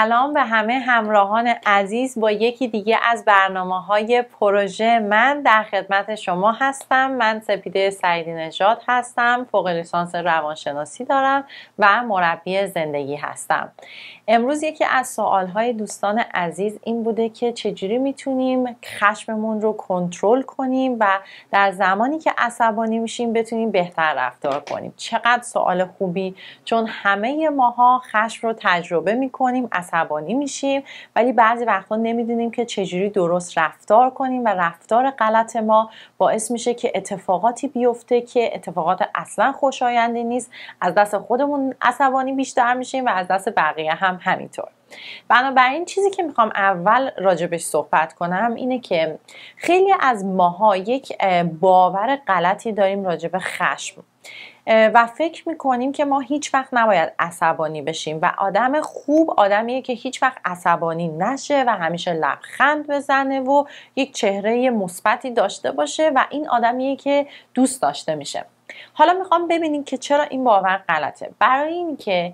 سلام به همه همراهان عزیز با یکی دیگه از برنامه های پروژه من در خدمت شما هستم من سپیده سعیدی نژاد هستم فوق لیسانس روانشناسی دارم و مربی زندگی هستم امروز یکی از سوالهای دوستان عزیز این بوده که چجوری میتونیم خشممون رو کنترل کنیم و در زمانی که عصبانی میشیم بتونیم بهتر رفتار کنیم چقدر سوال خوبی چون همه ماها خشم رو تجربه میکنیم عصبانی میشیم ولی بعضی وقتا نمیدونیم که چجوری درست رفتار کنیم و رفتار غلط ما باعث میشه که اتفاقاتی بیفته که اتفاقات اصلا خوشایندی نیست از دست خودمون عصبانی بیشتر میشیم و از دست بقیه هم همینطور بنابراین چیزی که میخوام اول راجبش صحبت کنم اینه که خیلی از ماها یک باور غلطی داریم راجب خشم و فکر میکنیم که ما هیچ وقت نباید عصبانی بشیم و آدم خوب آدمیه که هیچ وقت عصبانی نشه و همیشه لبخند بزنه و یک چهره مثبتی داشته باشه و این آدمیه که دوست داشته میشه حالا میخوام ببینیم که چرا این باور غلطه برای اینکه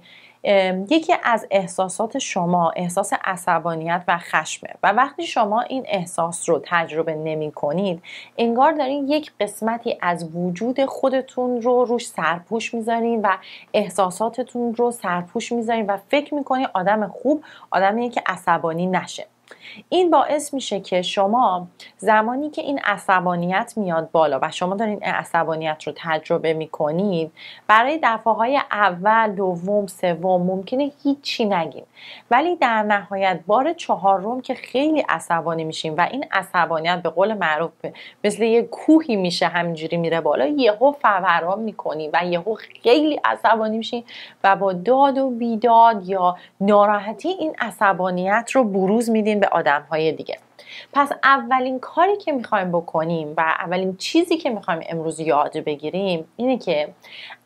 یکی از احساسات شما احساس عصبانیت و خشمه و وقتی شما این احساس رو تجربه نمی کنید انگار دارین یک قسمتی از وجود خودتون رو روش سرپوش میذارین و احساساتتون رو سرپوش میذارین و فکر میکنید آدم خوب آدمیه که عصبانی نشه این باعث میشه که شما زمانی که این عصبانیت میاد بالا و شما دارین این عصبانیت رو تجربه میکنید برای دفعه های اول دوم سوم ممکنه هیچی نگین ولی در نهایت بار چهارم که خیلی عصبانی میشیم و این عصبانیت به قول معروف مثل یه کوهی میشه همینجوری میره بالا یهو فوران میکنی و یهو خیلی عصبانی میشین و با داد و بیداد یا ناراحتی این عصبانیت رو بروز میدین به آدم های دیگه پس اولین کاری که میخوایم بکنیم و اولین چیزی که میخوایم امروز یاد بگیریم اینه که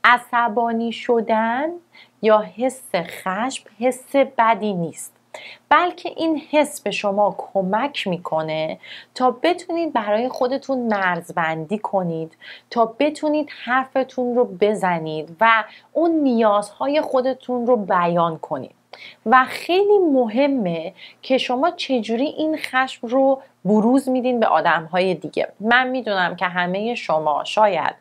عصبانی شدن یا حس خشم حس بدی نیست بلکه این حس به شما کمک میکنه تا بتونید برای خودتون مرزبندی کنید تا بتونید حرفتون رو بزنید و اون نیازهای خودتون رو بیان کنید و خیلی مهمه که شما چجوری این خشم رو بروز میدین به های دیگه من میدونم که همه شما شاید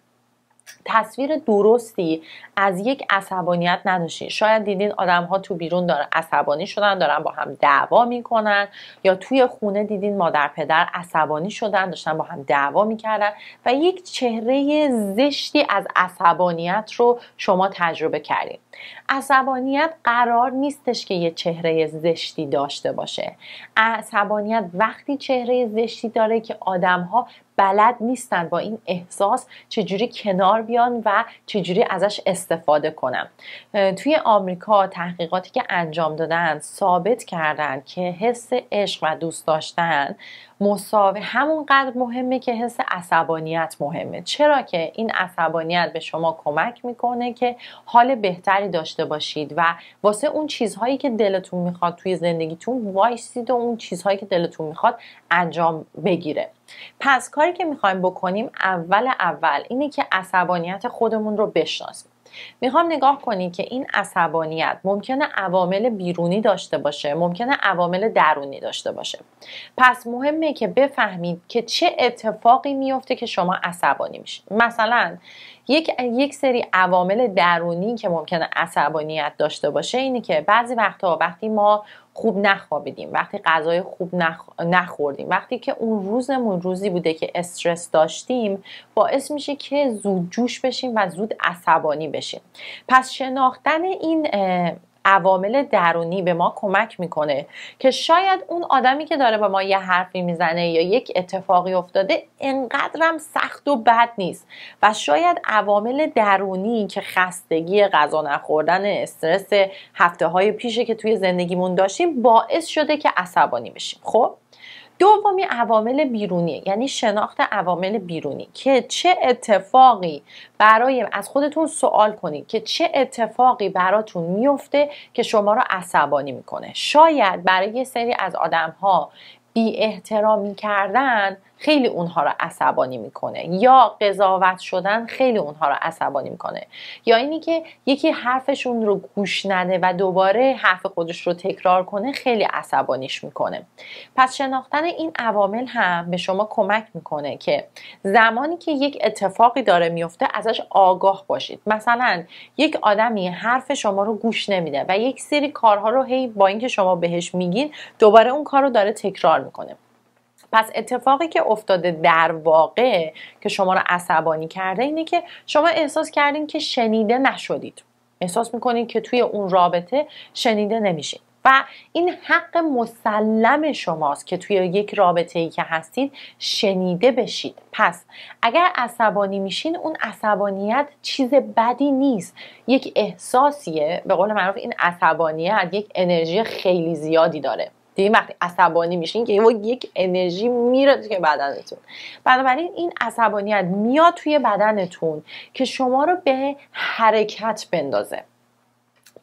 تصویر درستی از یک عصبانیت نداشتین شاید دیدین آدم ها تو بیرون دارن عصبانی شدن دارن با هم دعوا میکنن یا توی خونه دیدین مادر پدر عصبانی شدن داشتن با هم دعوا میکردن و یک چهره زشتی از عصبانیت رو شما تجربه کردین عصبانیت قرار نیستش که یه چهره زشتی داشته باشه عصبانیت وقتی چهره زشتی داره که آدم ها بلد نیستن با این احساس چجوری کنار بیان و چجوری ازش استفاده کنن توی آمریکا تحقیقاتی که انجام دادن ثابت کردن که حس عشق و دوست داشتن مساوی همونقدر مهمه که حس عصبانیت مهمه چرا که این عصبانیت به شما کمک میکنه که حال بهتری داشته باشید و واسه اون چیزهایی که دلتون میخواد توی زندگیتون وایسید و اون چیزهایی که دلتون میخواد انجام بگیره پس کاری که میخوایم بکنیم اول اول اینه که عصبانیت خودمون رو بشناسیم میخوام نگاه کنید که این عصبانیت ممکنه عوامل بیرونی داشته باشه ممکنه عوامل درونی داشته باشه پس مهمه که بفهمید که چه اتفاقی میفته که شما عصبانی میشید مثلا یک یک سری عوامل درونی که ممکنه عصبانیت داشته باشه اینه که بعضی وقتها وقتی ما خوب نخوابیدیم وقتی غذای خوب نخوردیم وقتی که اون روزمون روزی بوده که استرس داشتیم باعث میشه که زود جوش بشیم و زود عصبانی بشیم پس شناختن این عوامل درونی به ما کمک میکنه که شاید اون آدمی که داره به ما یه حرفی میزنه یا یک اتفاقی افتاده انقدرم سخت و بد نیست و شاید عوامل درونی که خستگی غذا نخوردن استرس هفته های پیشه که توی زندگیمون داشتیم باعث شده که عصبانی بشیم خب دومی عوامل بیرونی یعنی شناخت عوامل بیرونی که چه اتفاقی برای از خودتون سوال کنید که چه اتفاقی براتون میفته که شما را عصبانی میکنه شاید برای سری از آدم ها بی احترامی کردن خیلی اونها رو عصبانی میکنه یا قضاوت شدن خیلی اونها رو عصبانی میکنه یا اینی که یکی حرفشون رو گوش نده و دوباره حرف خودش رو تکرار کنه خیلی عصبانیش میکنه پس شناختن این عوامل هم به شما کمک میکنه که زمانی که یک اتفاقی داره میفته ازش آگاه باشید مثلا یک آدمی حرف شما رو گوش نمیده و یک سری کارها رو هی با اینکه شما بهش میگین دوباره اون کار رو داره تکرار میکنه پس اتفاقی که افتاده در واقع که شما رو عصبانی کرده اینه که شما احساس کردین که شنیده نشدید احساس میکنید که توی اون رابطه شنیده نمیشید و این حق مسلم شماست که توی یک رابطه ای که هستید شنیده بشید پس اگر عصبانی میشین اون عصبانیت چیز بدی نیست یک احساسیه به قول معروف این عصبانیت یک انرژی خیلی زیادی داره دیگه وقتی عصبانی میشین که یک انرژی میره توی بدنتون بنابراین این عصبانیت میاد توی بدنتون که شما رو به حرکت بندازه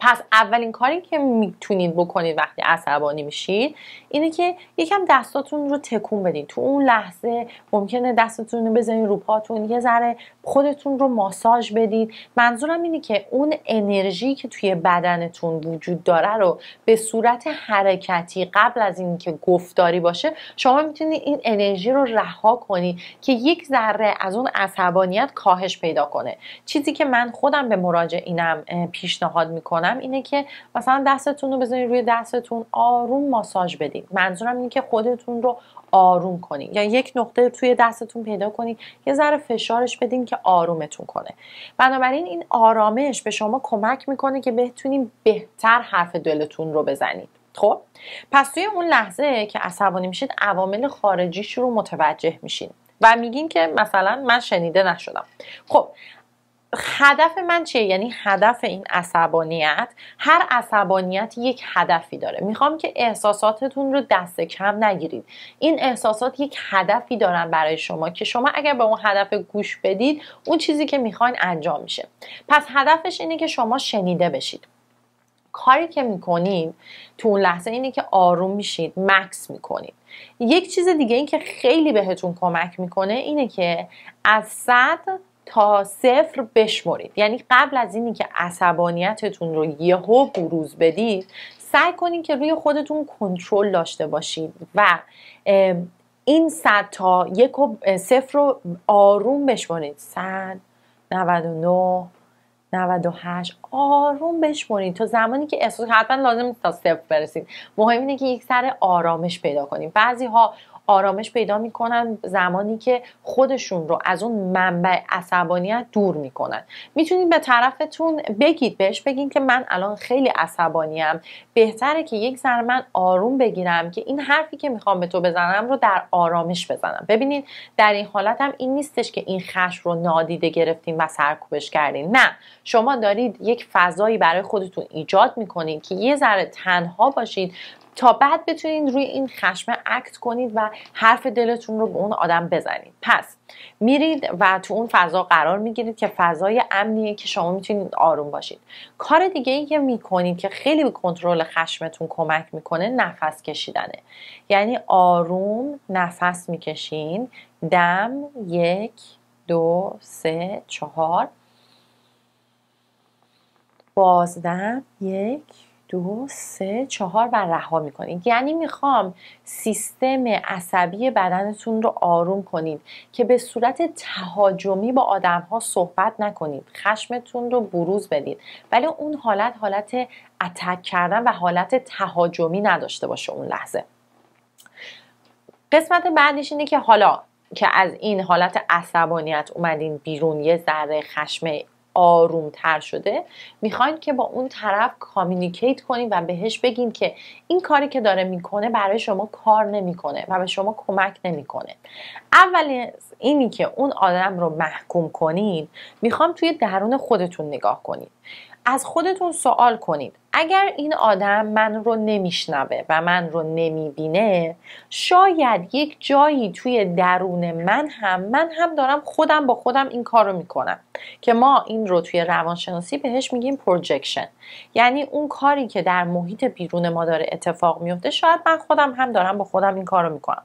پس اولین کاری که میتونید بکنید وقتی عصبانی میشید اینه که یکم دستاتون رو تکون بدید تو اون لحظه ممکنه دستتون رو بزنید رو پاتون یه ذره خودتون رو ماساژ بدید منظورم اینه که اون انرژی که توی بدنتون وجود داره رو به صورت حرکتی قبل از اینکه گفتاری باشه شما میتونید این انرژی رو رها کنید که یک ذره از اون عصبانیت کاهش پیدا کنه چیزی که من خودم به مراجعینم پیشنهاد میکنم میکنم اینه که مثلا دستتون رو بزنید روی دستتون آروم ماساژ بدید منظورم اینه که خودتون رو آروم کنید. یا یک نقطه توی دستتون پیدا کنید یه ذره فشارش بدین که آرومتون کنه بنابراین این آرامش به شما کمک میکنه که بتونید بهتر حرف دلتون رو بزنید خب پس توی اون لحظه که عصبانی میشید عوامل خارجیش رو متوجه میشین و میگین که مثلا من شنیده نشدم خب هدف من چیه یعنی هدف این عصبانیت هر عصبانیت یک هدفی داره میخوام که احساساتتون رو دست کم نگیرید این احساسات یک هدفی دارن برای شما که شما اگر به اون هدف گوش بدید اون چیزی که میخواین انجام میشه پس هدفش اینه که شما شنیده بشید کاری که میکنیم تو اون لحظه اینه که آروم میشید مکس میکنید یک چیز دیگه این که خیلی بهتون کمک میکنه اینه که از صد تا صفر بشمرید یعنی قبل از اینی که عصبانیتتون رو یهو بروز بدید سعی کنید که روی خودتون کنترل داشته باشید و این صد تا یک صفر رو آروم بشمرید صد 99 98 آروم بشمرید تا زمانی که احساس حتما لازم تا صفر برسید مهم اینه که یک سر آرامش پیدا کنید بعضی ها آرامش پیدا میکنن زمانی که خودشون رو از اون منبع عصبانیت دور میکنن میتونید به طرفتون بگید بهش بگین که من الان خیلی عصبانیم بهتره که یک ذره من آروم بگیرم که این حرفی که میخوام به تو بزنم رو در آرامش بزنم ببینید در این حالت هم این نیستش که این خش رو نادیده گرفتین و سرکوبش کردین نه شما دارید یک فضایی برای خودتون ایجاد میکنید که یه ذره تنها باشید تا بعد بتونید روی این خشم اکت کنید و حرف دلتون رو به اون آدم بزنید پس میرید و تو اون فضا قرار میگیرید که فضای امنیه که شما میتونید آروم باشید کار دیگه ای که میکنید که خیلی به کنترل خشمتون کمک میکنه نفس کشیدنه یعنی آروم نفس میکشین دم یک دو سه چهار بازدم یک دو سه چهار و رها میکنید یعنی میخوام سیستم عصبی بدنتون رو آروم کنید که به صورت تهاجمی با آدم ها صحبت نکنید خشمتون رو بروز بدید ولی اون حالت حالت اتک کردن و حالت تهاجمی نداشته باشه اون لحظه قسمت بعدش اینه که حالا که از این حالت عصبانیت اومدین بیرون یه ذره خشم آرومتر شده میخواین که با اون طرف کامیونیکیت کنیم و بهش بگین که این کاری که داره میکنه برای شما کار نمیکنه و به شما کمک نمیکنه اول اینی که اون آدم رو محکوم کنین میخوام توی درون خودتون نگاه کنید از خودتون سوال کنید اگر این آدم من رو نمیشنوه و من رو نمیبینه شاید یک جایی توی درون من هم من هم دارم خودم با خودم این کار رو میکنم که ما این رو توی روانشناسی بهش میگیم پروجکشن یعنی اون کاری که در محیط بیرون ما داره اتفاق میفته شاید من خودم هم دارم با خودم این کار رو میکنم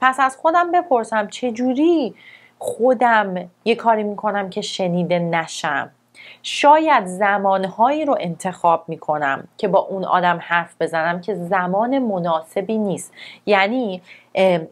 پس از خودم بپرسم چجوری خودم یه کاری میکنم که شنیده نشم شاید زمانهایی رو انتخاب میکنم که با اون آدم حرف بزنم که زمان مناسبی نیست یعنی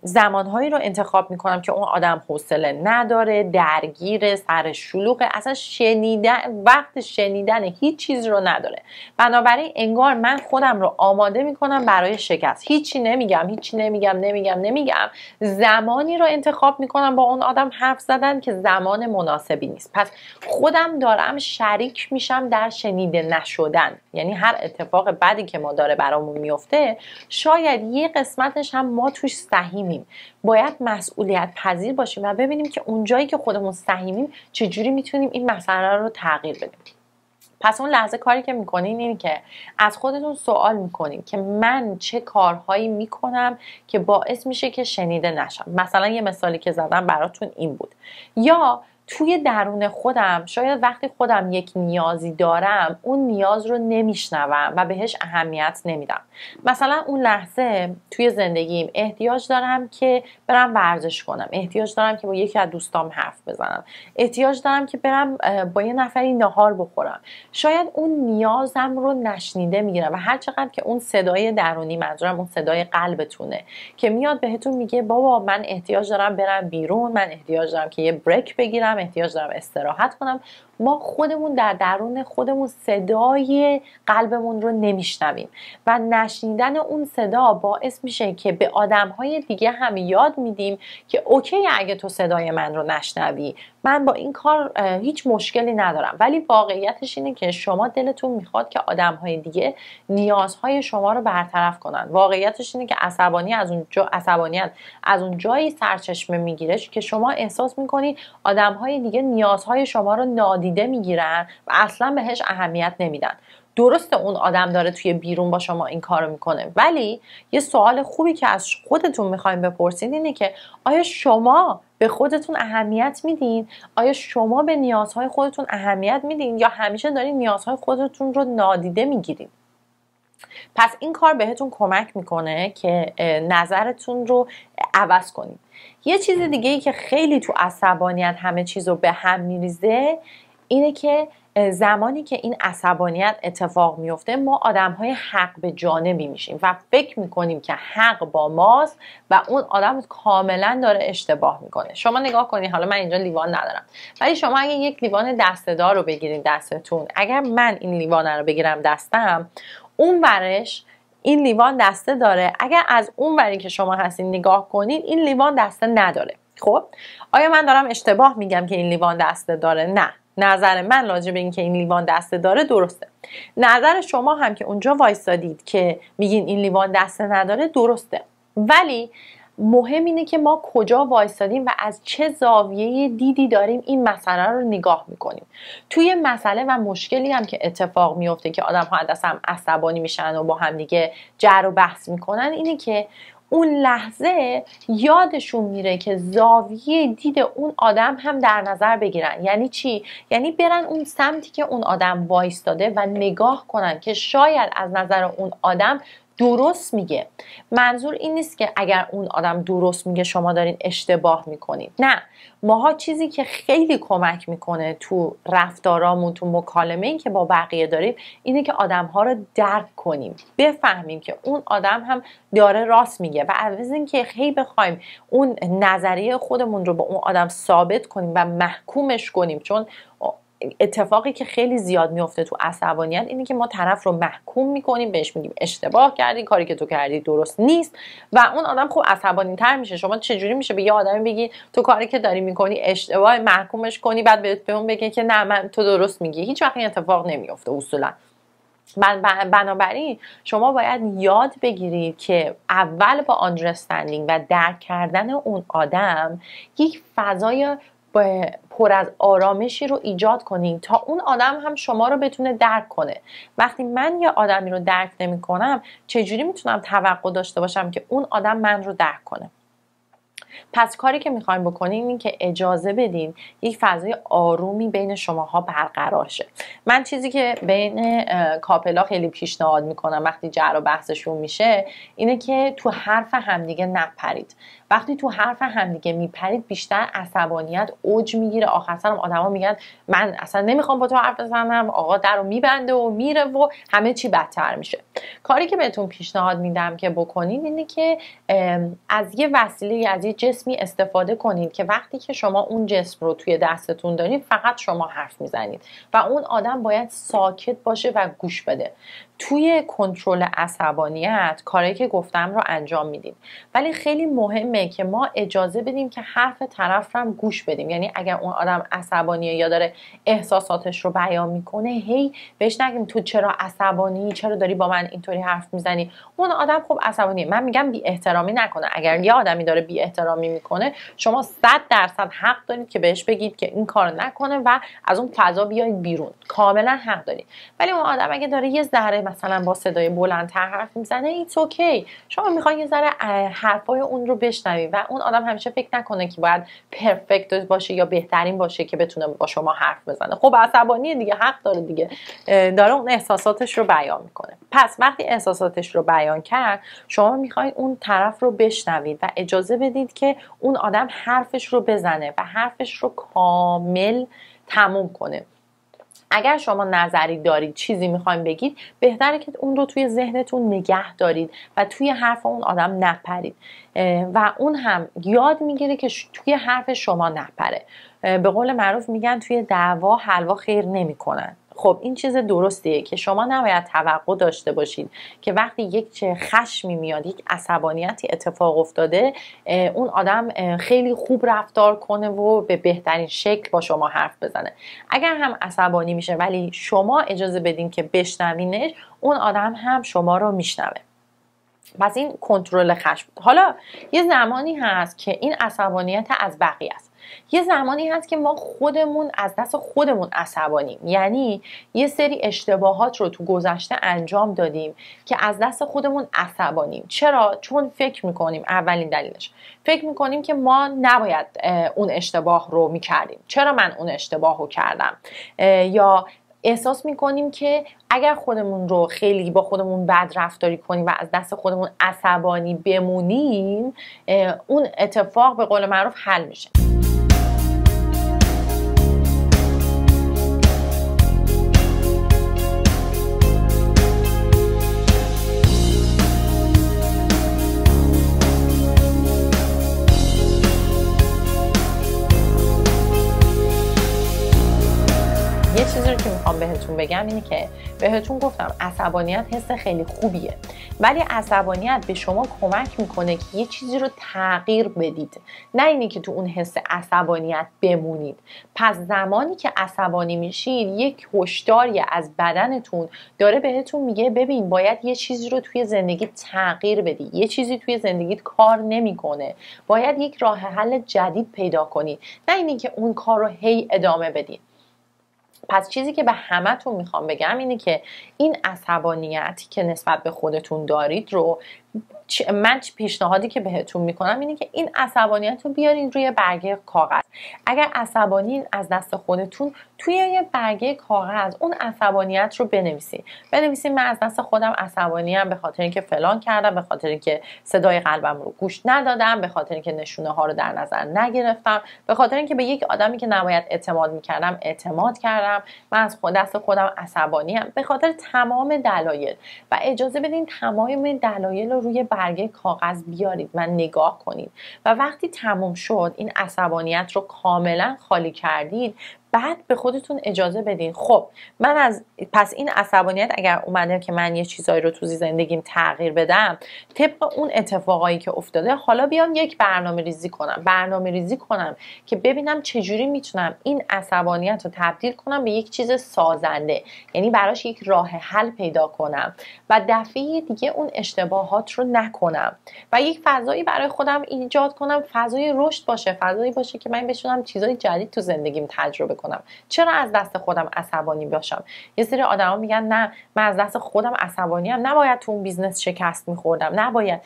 زمانهایی رو انتخاب میکنم که اون آدم حوصله نداره درگیر سر شلوغ اصلا شنیدن وقت شنیدن هیچ چیز رو نداره بنابراین انگار من خودم رو آماده میکنم برای شکست هیچی نمیگم هیچی نمیگم نمیگم نمیگم زمانی رو انتخاب میکنم با اون آدم حرف زدن که زمان مناسبی نیست پس خودم دارم شریک میشم در شنیده نشدن یعنی هر اتفاق بدی که ما داره برامون میفته شاید یه قسمتش هم ما توش سهیمیم باید مسئولیت پذیر باشیم و ببینیم که اونجایی که خودمون سهیمیم چجوری میتونیم این مسئله رو تغییر بدیم پس اون لحظه کاری که میکنین اینه که از خودتون سوال میکنین که من چه کارهایی میکنم که باعث میشه که شنیده نشم مثلا یه مثالی که زدم براتون این بود یا توی درون خودم شاید وقتی خودم یک نیازی دارم اون نیاز رو نمیشنوم و بهش اهمیت نمیدم مثلا اون لحظه توی زندگیم احتیاج دارم که برم ورزش کنم احتیاج دارم که با یکی از دوستام حرف بزنم احتیاج دارم که برم با یه نفری نهار بخورم شاید اون نیازم رو نشنیده میگیرم و هر چقدر که اون صدای درونی منظورم اون صدای قلبتونه که میاد بهتون میگه بابا من احتیاج دارم برم بیرون من احتیاج دارم که یه بریک بگیرم احتیاج دارم استراحت کنم ما خودمون در درون خودمون صدای قلبمون رو نمیشنویم و نشنیدن اون صدا باعث میشه که به آدمهای دیگه هم یاد میدیم که اوکی اگه تو صدای من رو نشنوی من با این کار هیچ مشکلی ندارم ولی واقعیتش اینه که شما دلتون میخواد که آدمهای دیگه نیازهای شما رو برطرف کنن واقعیتش اینه که عصبانی از اون جا عصبانیت از اون جایی سرچشمه میگیره که شما احساس میکنید آدمهای دیگه نیازهای شما رو ناد نادیده میگیرن و اصلا بهش اهمیت نمیدن درسته اون آدم داره توی بیرون با شما این کارو میکنه ولی یه سوال خوبی که از خودتون میخوایم بپرسید اینه که آیا شما به خودتون اهمیت میدین آیا شما به نیازهای خودتون اهمیت میدین یا همیشه دارین نیازهای خودتون رو نادیده میگیرید پس این کار بهتون کمک میکنه که نظرتون رو عوض کنید یه چیز دیگه ای که خیلی تو عصبانیت همه چیز رو به هم میریزه اینه که زمانی که این عصبانیت اتفاق میفته ما آدم های حق به جانبی میشیم و فکر میکنیم که حق با ماست و اون آدم کاملا داره اشتباه میکنه شما نگاه کنید حالا من اینجا لیوان ندارم ولی شما اگه یک لیوان دستدار رو بگیرید دستتون اگر من این لیوان رو بگیرم دستم اون ورش این لیوان دسته داره اگر از اون که شما هستین نگاه کنید این لیوان دسته نداره خب آیا من دارم اشتباه میگم که این لیوان دسته داره نه نظر من راجع به اینکه این لیوان دسته داره درسته نظر شما هم که اونجا وایستادید که میگین این لیوان دسته نداره درسته ولی مهم اینه که ما کجا وایستادیم و از چه زاویه دیدی داریم این مسئله رو نگاه میکنیم توی مسئله و مشکلی هم که اتفاق میفته که آدم ها هم عصبانی میشن و با هم دیگه جر و بحث میکنن اینه که اون لحظه یادشون میره که زاویه دید اون آدم هم در نظر بگیرن یعنی چی یعنی برن اون سمتی که اون آدم وایستاده و نگاه کنن که شاید از نظر اون آدم درست میگه منظور این نیست که اگر اون آدم درست میگه شما دارین اشتباه میکنید نه ماها چیزی که خیلی کمک میکنه تو رفتارامون تو مکالمه این که با بقیه داریم اینه که آدمها رو درک کنیم بفهمیم که اون آدم هم داره راست میگه و عوض اینکه خیلی بخوایم اون نظریه خودمون رو به اون آدم ثابت کنیم و محکومش کنیم چون اتفاقی که خیلی زیاد میفته تو عصبانیت اینه که ما طرف رو محکوم میکنیم بهش میگیم اشتباه کردی کاری که تو کردی درست نیست و اون آدم خب عصبانی تر میشه شما چجوری میشه به یه آدمی بگی تو کاری که داری میکنی اشتباه محکومش کنی بعد بهت به اون بگی که نه من تو درست میگی هیچ وقت این اتفاق نمیفته اصولا بنابراین شما باید یاد بگیرید که اول با آندرستندینگ و درک کردن اون آدم یک فضای پر از آرامشی رو ایجاد کنین تا اون آدم هم شما رو بتونه درک کنه وقتی من یه آدمی رو درک نمی کنم چجوری میتونم توقع داشته باشم که اون آدم من رو درک کنه پس کاری که میخوایم بکنیم این که اجازه بدین یک فضای آرومی بین شماها برقرار شه من چیزی که بین کاپلا خیلی پیشنهاد میکنم وقتی جر و بحثشون میشه اینه که تو حرف همدیگه نپرید وقتی تو حرف همدیگه میپرید بیشتر عصبانیت اوج میگیره آخر سرم آدما میگن من اصلا نمیخوام با تو حرف بزنم آقا در رو میبنده و میره و همه چی بدتر میشه کاری که بهتون پیشنهاد میدم که بکنید اینه که از یه وسیله از یه جسمی استفاده کنید که وقتی که شما اون جسم رو توی دستتون دارید فقط شما حرف میزنید و اون آدم باید ساکت باشه و گوش بده توی کنترل عصبانیت کاری که گفتم رو انجام میدیم ولی خیلی مهمه که ما اجازه بدیم که حرف طرف رو گوش بدیم یعنی اگر اون آدم عصبانیه یا داره احساساتش رو بیان میکنه هی بهش نگیم تو چرا عصبانی چرا داری با من اینطوری حرف میزنی اون آدم خب عصبانیه من میگم بی احترامی نکنه اگر یه آدمی داره بی احترامی میکنه شما 100 درصد حق دارید که بهش بگید که این کار نکنه و از اون فضا بیاید بیرون کاملا حق دارید ولی اون آدم اگه داره یه ذره مثلا با صدای بلندتر حرف میزنه ایت اوکی شما میخواین یه ذره حرفای اون رو بشنوید و اون آدم همیشه فکر نکنه که باید پرفکت باشه یا بهترین باشه که بتونه با شما حرف بزنه خب عصبانی دیگه حق داره دیگه داره اون احساساتش رو بیان میکنه پس وقتی احساساتش رو بیان کرد شما میخواین اون طرف رو بشنوید و اجازه بدید که اون آدم حرفش رو بزنه و حرفش رو کامل تموم کنه اگر شما نظری دارید چیزی میخوایم بگید بهتره که اون رو توی ذهنتون نگه دارید و توی حرف اون آدم نپرید و اون هم یاد میگیره که توی حرف شما نپره به قول معروف میگن توی دعوا حلوا خیر نمیکنن خب این چیز درستیه که شما نباید توقع داشته باشید که وقتی یک چه خشمی میاد یک عصبانیتی اتفاق افتاده اون آدم خیلی خوب رفتار کنه و به بهترین شکل با شما حرف بزنه اگر هم عصبانی میشه ولی شما اجازه بدین که بشنوینش اون آدم هم شما رو میشنوه پس این کنترل خشم حالا یه زمانی هست که این عصبانیت از بقیه است یه زمانی هست که ما خودمون از دست خودمون عصبانیم یعنی یه سری اشتباهات رو تو گذشته انجام دادیم که از دست خودمون عصبانیم چرا چون فکر میکنیم اولین دلیلش فکر میکنیم که ما نباید اون اشتباه رو میکردیم چرا من اون اشتباه رو کردم یا احساس میکنیم که اگر خودمون رو خیلی با خودمون بد رفتاری کنیم و از دست خودمون عصبانی بمونیم اون اتفاق به قول معروف حل میشه بهتون بگم اینه که بهتون گفتم عصبانیت حس خیلی خوبیه ولی عصبانیت به شما کمک میکنه که یه چیزی رو تغییر بدید نه اینی که تو اون حس عصبانیت بمونید پس زمانی که عصبانی میشید یک هشداری از بدنتون داره بهتون میگه ببین باید یه چیزی رو توی زندگی تغییر بدی یه چیزی توی زندگیت کار نمیکنه باید یک راه حل جدید پیدا کنی نه که اون کار رو هی ادامه بدید پس چیزی که به همهتون میخوام بگم اینه که این عصبانیتی که نسبت به خودتون دارید رو من پیشنهادی که بهتون میکنم اینه که این عصبانیت رو بیارین روی برگه کاغذ اگر عصبانین از دست خودتون توی یه برگه کاغذ اون عصبانیت رو بنویسین بنویسین من از دست خودم عصبانیم به خاطر اینکه فلان کردم به خاطر اینکه صدای قلبم رو گوش ندادم به خاطر اینکه نشونه ها رو در نظر نگرفتم به خاطر اینکه به یک آدمی که نباید اعتماد میکردم اعتماد کردم من از خود دست خودم عصبانیم به خاطر تمام دلایل و اجازه بدین تمام دلایل رو روی برگه کاغذ بیارید و نگاه کنید و وقتی تموم شد این عصبانیت رو کاملا خالی کردید بعد به خودتون اجازه بدین خب من از پس این عصبانیت اگر اومده که من یه چیزایی رو تو زندگیم تغییر بدم طبق اون اتفاقایی که افتاده حالا بیام یک برنامه ریزی کنم برنامه ریزی کنم که ببینم چجوری میتونم این عصبانیت رو تبدیل کنم به یک چیز سازنده یعنی براش یک راه حل پیدا کنم و دفعه دیگه اون اشتباهات رو نکنم و یک فضایی برای خودم ایجاد کنم فضای رشد باشه فضایی باشه که من بتونم چیزای جدید تو زندگیم تجربه چرا از دست خودم عصبانی باشم یه سری آدما میگن نه من از دست خودم عصبانی هم نباید تو اون بیزنس شکست میخوردم نباید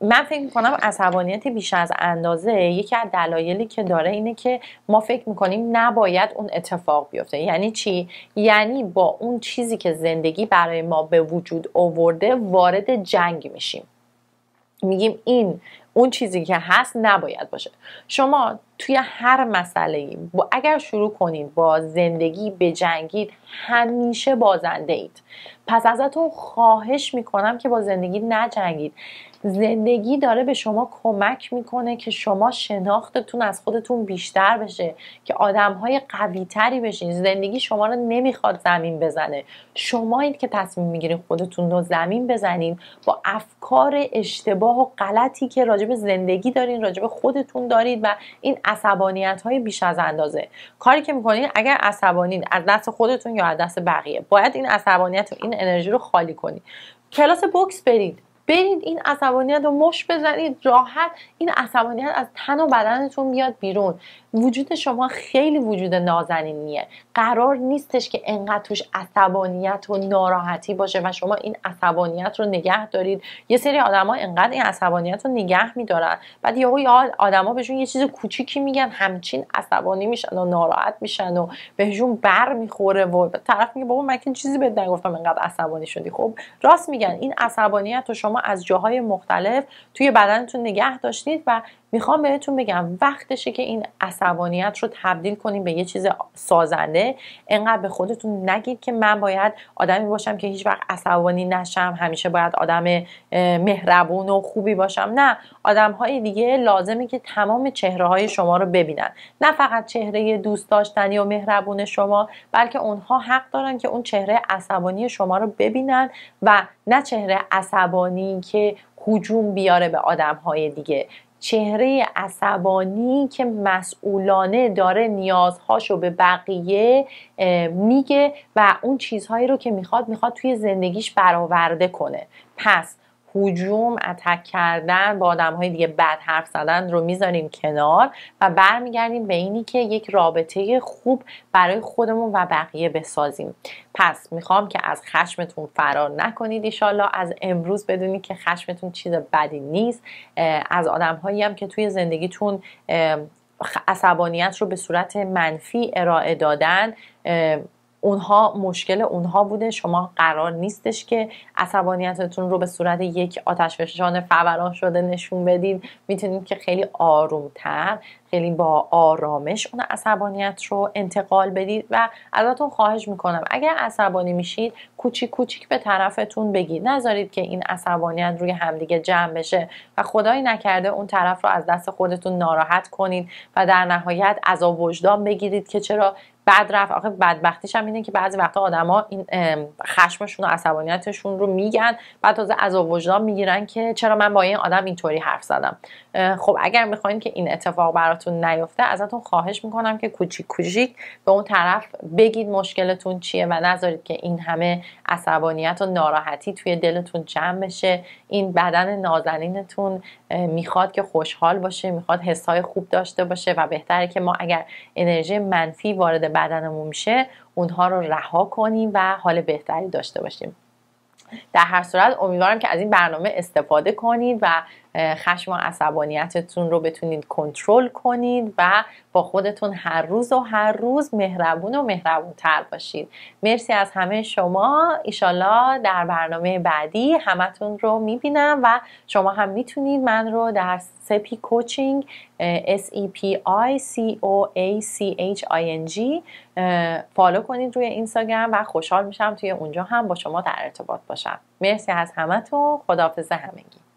من فکر میکنم عصبانیت بیش از اندازه یکی از دلایلی که داره اینه که ما فکر میکنیم نباید اون اتفاق بیفته یعنی چی یعنی با اون چیزی که زندگی برای ما به وجود آورده وارد جنگ میشیم میگیم این اون چیزی که هست نباید باشه شما توی هر مسئله ای اگر شروع کنید با زندگی بجنگید همیشه بازنده اید پس ازتون خواهش میکنم که با زندگی نجنگید زندگی داره به شما کمک میکنه که شما شناختتون از خودتون بیشتر بشه که آدمهای تری بشین زندگی شما رو نمیخواد زمین بزنه شما این که تصمیم میگیرین خودتون رو زمین بزنین با افکار اشتباه و غلطی که راجب زندگی دارین راجب خودتون دارید و این عصبانیت های بیش از اندازه کاری که میکنین اگر عصبانین از دست خودتون یا از دست بقیه باید این عصبانیت و این انرژی رو خالی کنید کلاس بوکس برید برید این عصبانیت رو مش بزنید راحت این عصبانیت از تن و بدنتون بیاد بیرون وجود شما خیلی وجود نازنینیه قرار نیستش که انقدر توش عصبانیت و ناراحتی باشه و شما این عصبانیت رو نگه دارید یه سری آدما انقدر این عصبانیت رو نگه میدارن بعد یهو آدما بهشون یه چیز کوچیکی میگن همچین عصبانی میشن و ناراحت میشن و بهشون بر میخوره و طرف میگه بابا من چیزی بهت نگفتم انقدر عصبانی شدی خب راست میگن این عصبانیت رو شما از جاهای مختلف توی بدنتون نگه داشتید و میخوام بهتون بگم وقتشه که این عصبانیت رو تبدیل کنیم به یه چیز سازنده انقدر به خودتون نگید که من باید آدمی باشم که هیچ وقت عصبانی نشم همیشه باید آدم مهربون و خوبی باشم نه آدم های دیگه لازمه که تمام چهره های شما رو ببینن نه فقط چهره دوست داشتنی و مهربون شما بلکه اونها حق دارن که اون چهره عصبانی شما رو ببینن و نه چهره عصبانی که هجوم بیاره به آدم های دیگه چهره عصبانی که مسئولانه داره نیازهاشو به بقیه میگه و اون چیزهایی رو که میخواد میخواد توی زندگیش برآورده کنه پس حجوم، اتک کردن با آدم های دیگه بد حرف زدن رو میذاریم کنار و برمیگردیم به اینی که یک رابطه خوب برای خودمون و بقیه بسازیم پس میخوام که از خشمتون فرار نکنید ایشالله از امروز بدونید که خشمتون چیز بدی نیست از آدم هایی هم که توی زندگیتون عصبانیت رو به صورت منفی ارائه دادن اونها مشکل اونها بوده شما قرار نیستش که عصبانیتتون رو به صورت یک آتش فشان فوران شده نشون بدید میتونید که خیلی آرومتر خیلی با آرامش اون عصبانیت رو انتقال بدید و ازتون خواهش میکنم اگر عصبانی میشید کوچیک کوچیک به طرفتون بگید نذارید که این عصبانیت روی همدیگه جمع بشه و خدایی نکرده اون طرف رو از دست خودتون ناراحت کنید و در نهایت عذاب وجدان بگیرید که چرا بعد رفت آخه بدبختیش هم اینه که بعضی وقتا آدما این خشمشون و عصبانیتشون رو میگن بعد تازه از وجدان میگیرن که چرا من با این آدم اینطوری حرف زدم خب اگر میخواین که این اتفاق براتون نیفته ازتون خواهش میکنم که کوچیک کوچیک به اون طرف بگید مشکلتون چیه و نذارید که این همه عصبانیت و ناراحتی توی دلتون جمع بشه این بدن نازنینتون میخواد که خوشحال باشه میخواد حسای خوب داشته باشه و بهتره که ما اگر انرژی منفی وارد بدنمون میشه اونها رو رها کنیم و حال بهتری داشته باشیم در هر صورت امیدوارم که از این برنامه استفاده کنید و خشم و عصبانیتتون رو بتونید کنترل کنید و با خودتون هر روز و هر روز مهربون و مهربون تر باشید مرسی از همه شما ایشالا در برنامه بعدی همتون رو میبینم و شما هم میتونید من رو در سپی کوچینگ S E P I C O A C H I N G فالو کنید روی اینستاگرام و خوشحال میشم توی اونجا هم با شما در ارتباط باشم مرسی از همتون خداحافظ همگی